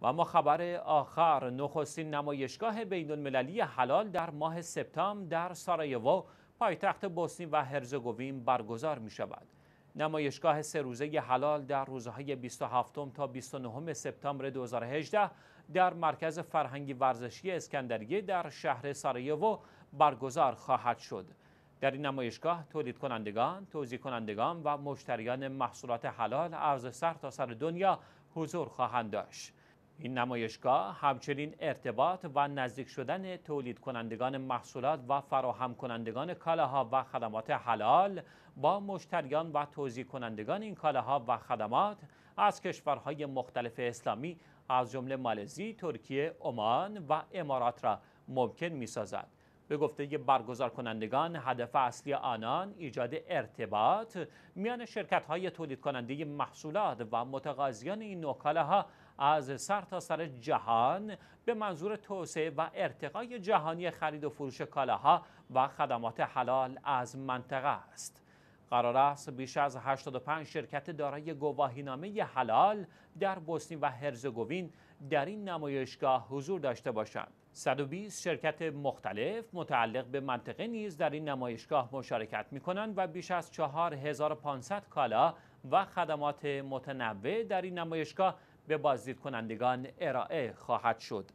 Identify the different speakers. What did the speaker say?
Speaker 1: و اما خبر آخر نخستین نمایشگاه بین المللی حلال در ماه سپتامبر در سارایوو پایتخت بوسنی و هرزگوین برگزار می شود. نمایشگاه سه روزه حلال در روزهای 27 تا 29 سپتامبر 2018 در مرکز فرهنگی ورزشی اسکندریه در شهر سارایوو برگزار خواهد شد. در این نمایشگاه تولید کنندگان، توضیح کنندگان و مشتریان محصولات حلال از سر تا سر دنیا حضور خواهند داشت. این نمایشگاه همچنین ارتباط و نزدیک شدن تولید کنندگان محصولات و فراهم کنندگان کالاها و خدمات حلال با مشتریان و توضیح کنندگان این کالاها و خدمات از کشورهای مختلف اسلامی از جمله مالزی، ترکیه، عمان و امارات را ممکن می سازد. به گفته برگزار کنندگان هدف اصلی آنان ایجاد ارتباط میان شرکت های تولید کننده محصولات و متقاضیان این نوع ها از سر تا سر جهان به منظور توسعه و ارتقای جهانی خرید و فروش کالاها و خدمات حلال از منطقه است. قرار است بیش از 85 شرکت دارای گواهینامه حلال در بوسنی و هرزگوین در این نمایشگاه حضور داشته باشند. 120 شرکت مختلف متعلق به منطقه نیز در این نمایشگاه مشارکت می کنند و بیش از 4500 کالا و خدمات متنوع در این نمایشگاه به بازدید کنندگان ارائه خواهد شد.